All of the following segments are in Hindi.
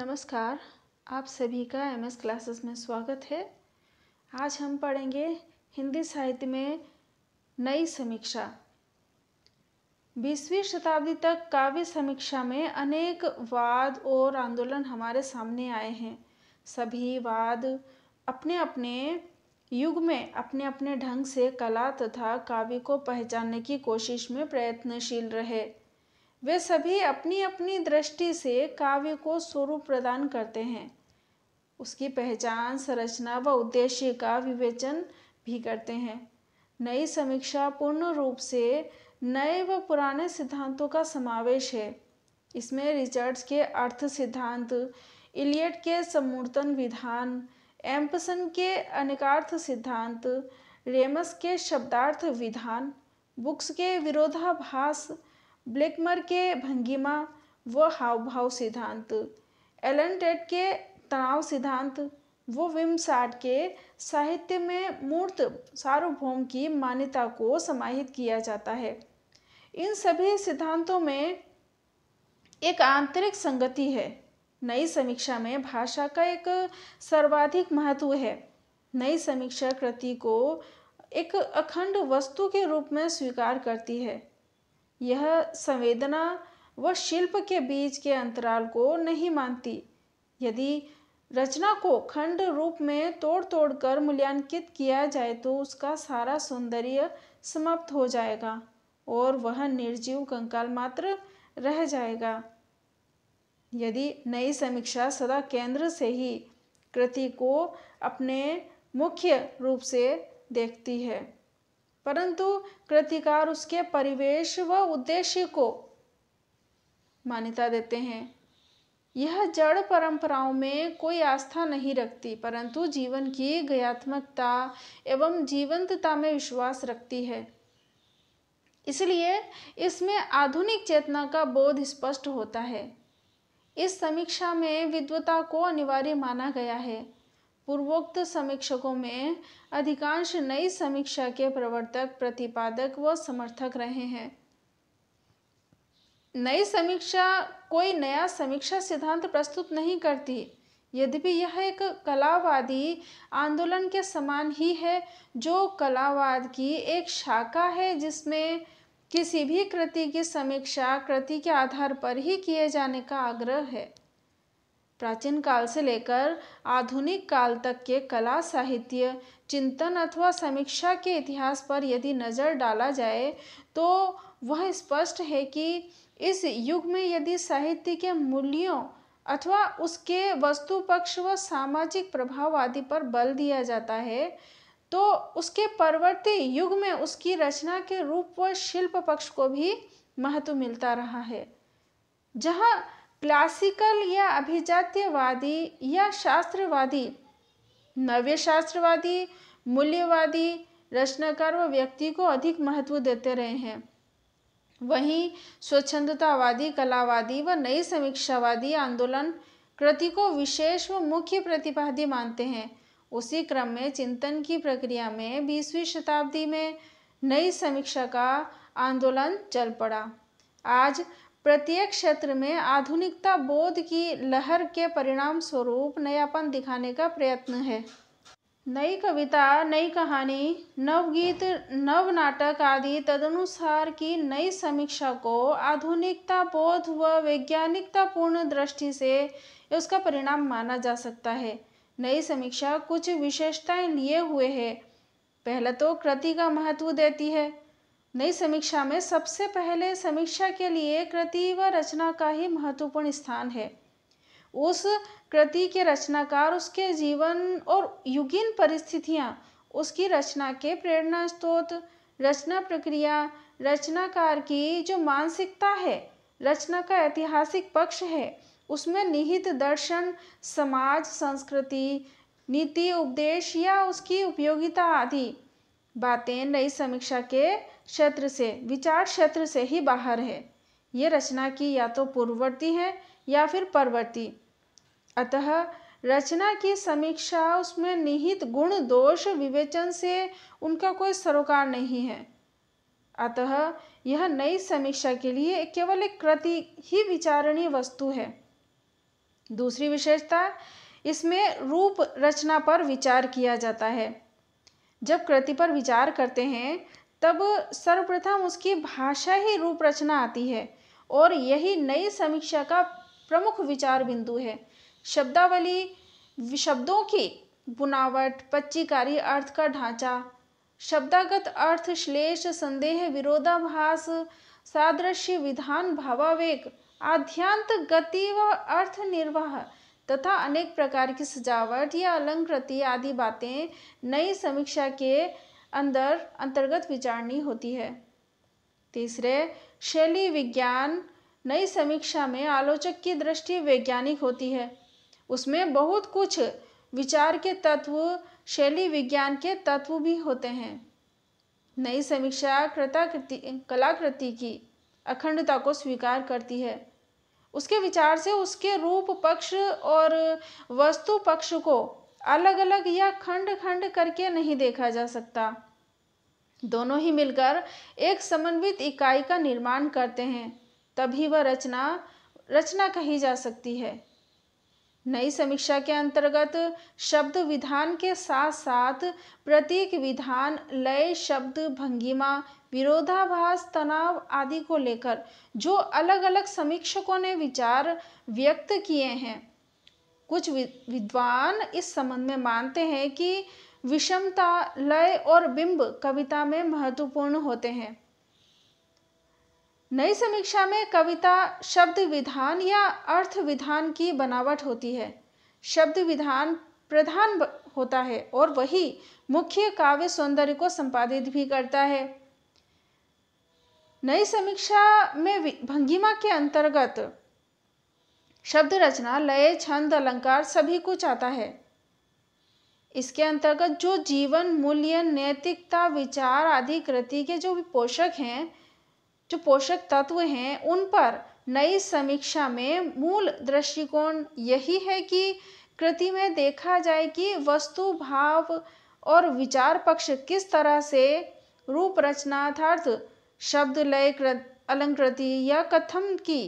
नमस्कार आप सभी का एम एस क्लासेस में स्वागत है आज हम पढ़ेंगे हिंदी साहित्य में नई समीक्षा बीसवीं शताब्दी तक काव्य समीक्षा में अनेक वाद और आंदोलन हमारे सामने आए हैं सभी वाद अपने अपने युग में अपने अपने ढंग से कला तथा काव्य को पहचानने की कोशिश में प्रयत्नशील रहे वे सभी अपनी अपनी दृष्टि से काव्य को स्वरूप प्रदान करते हैं उसकी पहचान संरचना व उद्देश्य का विवेचन भी करते हैं नई समीक्षा पूर्ण रूप से नए व पुराने सिद्धांतों का समावेश है इसमें रिचर्ड्स के अर्थ सिद्धांत इलियट के समूर्तन विधान एम्पसन के अनेकार्थ सिद्धांत रेमस के शब्दार्थ विधान बुक्स के विरोधाभास ब्लेकमर के भंगिमा व हावभाव सिद्धांत एलन टेट के तनाव सिद्धांत वो विमसाट के साहित्य में मूर्त सार्वभौम की मान्यता को समाहित किया जाता है इन सभी सिद्धांतों में एक आंतरिक संगति है नई समीक्षा में भाषा का एक सर्वाधिक महत्व है नई समीक्षा कृति को एक अखंड वस्तु के रूप में स्वीकार करती है यह संवेदना व शिल्प के बीच के अंतराल को नहीं मानती यदि रचना को खंड रूप में तोड़ तोड़ कर मूल्यांकित किया जाए तो उसका सारा सौंदर्य समाप्त हो जाएगा और वह निर्जीव कंकाल मात्र रह जाएगा यदि नई समीक्षा सदा केंद्र से ही कृति को अपने मुख्य रूप से देखती है परंतु कृतिकार उसके परिवेश व उद्देश्य को मान्यता देते हैं यह जड़ परंपराओं में कोई आस्था नहीं रखती परंतु जीवन की गयात्मकता एवं जीवंतता में विश्वास रखती है इसलिए इसमें आधुनिक चेतना का बोध स्पष्ट होता है इस समीक्षा में विद्वता को अनिवार्य माना गया है पूर्वोक्त समीक्षकों में अधिकांश नई समीक्षा के प्रवर्तक प्रतिपादक व समर्थक रहे हैं नई समीक्षा कोई नया समीक्षा सिद्धांत प्रस्तुत नहीं करती यद्यपि यह एक कलावादी आंदोलन के समान ही है जो कलावाद की एक शाखा है जिसमें किसी भी कृति की समीक्षा कृति के आधार पर ही किए जाने का आग्रह है प्राचीन काल से लेकर आधुनिक काल तक के कला साहित्य चिंतन अथवा समीक्षा के इतिहास पर यदि नज़र डाला जाए तो वह स्पष्ट है कि इस युग में यदि साहित्य के मूल्यों अथवा उसके वस्तु पक्ष व सामाजिक प्रभाव आदि पर बल दिया जाता है तो उसके परवर्ती युग में उसकी रचना के रूप व शिल्प पक्ष को भी महत्व मिलता रहा है जहाँ क्लासिकल या अभिजात्यवादी या शास्त्रवादी नव्य शास्त्रवादी मूल्यवादी रचनाकार व व्यक्ति को अधिक महत्व देते रहे हैं वहीं स्वच्छंदतावादी कलावादी व नई समीक्षावादी आंदोलन कृति को विशेष व मुख्य प्रतिपादी मानते हैं उसी क्रम में चिंतन की प्रक्रिया में बीसवीं शताब्दी में नई समीक्षा का आंदोलन चल पड़ा आज प्रत्येक क्षेत्र में आधुनिकता बोध की लहर के परिणाम स्वरूप नयापन दिखाने का प्रयत्न है नई कविता नई कहानी नवगीत नव नाटक आदि तदनुसार की नई समीक्षा को आधुनिकता बोध व वैज्ञानिकता पूर्ण दृष्टि से उसका परिणाम माना जा सकता है नई समीक्षा कुछ विशेषताएं लिए हुए है पहला तो कृति का महत्व देती है नई समीक्षा में सबसे पहले समीक्षा के लिए कृति व रचना का ही महत्वपूर्ण स्थान है उस कृति के रचनाकार उसके जीवन और युगीन परिस्थितियाँ उसकी रचना के प्रेरणा स्रोत रचना प्रक्रिया रचनाकार की जो मानसिकता है रचना का ऐतिहासिक पक्ष है उसमें निहित दर्शन समाज संस्कृति नीति उपदेश या उसकी उपयोगिता आदि बातें नई समीक्षा के क्षेत्र से विचार क्षेत्र से ही बाहर है ये रचना की या तो पूर्ववर्ती है या फिर परवर्ती अतः रचना की समीक्षा उसमें निहित गुण दोष विवेचन से उनका कोई सरोकार नहीं है अतः यह नई समीक्षा के लिए केवल एक कृति ही विचारणीय वस्तु है दूसरी विशेषता इसमें रूप रचना पर विचार किया जाता है जब कृति पर विचार करते हैं तब सर्वप्रथम उसकी भाषा ही रूप रचना आती है और यही नई समीक्षा का प्रमुख विचार बिंदु है शब्दावली शब्दों की बुनावट पच्चीकारी अर्थ का ढांचा शब्दागत अर्थ श्लेष संदेह विरोधाभास सादृश्य विधान भावावेग आध्यांत गति व अर्थ निर्वाह तथा अनेक प्रकार की सजावट या अलंकृति आदि बातें नई समीक्षा के अंदर अंतर्गत विचारणी होती है तीसरे शैली विज्ञान नई समीक्षा में आलोचक की दृष्टि वैज्ञानिक होती है उसमें बहुत कुछ विचार के तत्व शैली विज्ञान के तत्व भी होते हैं नई समीक्षा कृताकृति कलाकृति की अखंडता को स्वीकार करती है उसके विचार से उसके रूप पक्ष और वस्तु पक्ष को अलग अलग या खंड खंड करके नहीं देखा जा सकता दोनों ही मिलकर एक समन्वित इकाई का निर्माण करते हैं तभी वह रचना रचना कही जा सकती है नई समीक्षा के अंतर्गत शब्द विधान के साथ साथ प्रत्येक विधान लय शब्द भंगिमा विरोधाभास तनाव आदि को लेकर जो अलग अलग समीक्षकों ने विचार व्यक्त किए हैं कुछ विद्वान इस संबंध में मानते हैं कि विषमता लय और बिंब कविता में महत्वपूर्ण होते हैं नई समीक्षा में कविता शब्द विधान या अर्थ विधान की बनावट होती है शब्द विधान प्रधान होता है और वही मुख्य काव्य सौंदर्य को संपादित भी करता है नई समीक्षा में भंगिमा के अंतर्गत शब्द रचना लय छंद अलंकार सभी कुछ आता है इसके अंतर्गत जो जीवन मूल्य नैतिकता विचार आदि कृति के जो भी पोषक हैं जो पोषक तत्व हैं उन पर नई समीक्षा में मूल दृष्टिकोण यही है कि कृति में देखा जाए कि वस्तु भाव और विचार पक्ष किस तरह से रूप रचनाथार्थ शब्द लय अलंकृति या कथन की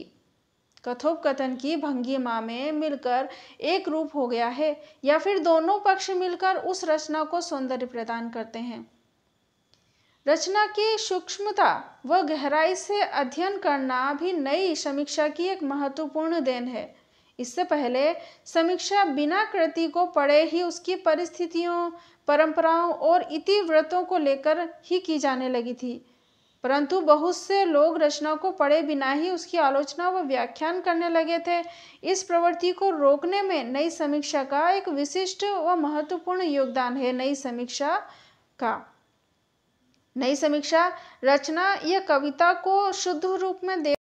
कथोपकथन की भंगिमा में मिलकर एक रूप हो गया है या फिर दोनों पक्ष मिलकर उस रचना को सौंदर्य प्रदान करते हैं रचना की सूक्ष्मता व गहराई से अध्ययन करना भी नई समीक्षा की एक महत्वपूर्ण देन है इससे पहले समीक्षा बिना कृति को पढ़े ही उसकी परिस्थितियों परंपराओं और इतिव्रतों को लेकर ही की जाने लगी थी परंतु बहुत से लोग रचना को पढ़े बिना ही उसकी आलोचना व व्याख्यान करने लगे थे इस प्रवृत्ति को रोकने में नई समीक्षा का एक विशिष्ट व महत्वपूर्ण योगदान है नई समीक्षा का नई समीक्षा रचना या कविता को शुद्ध रूप में दे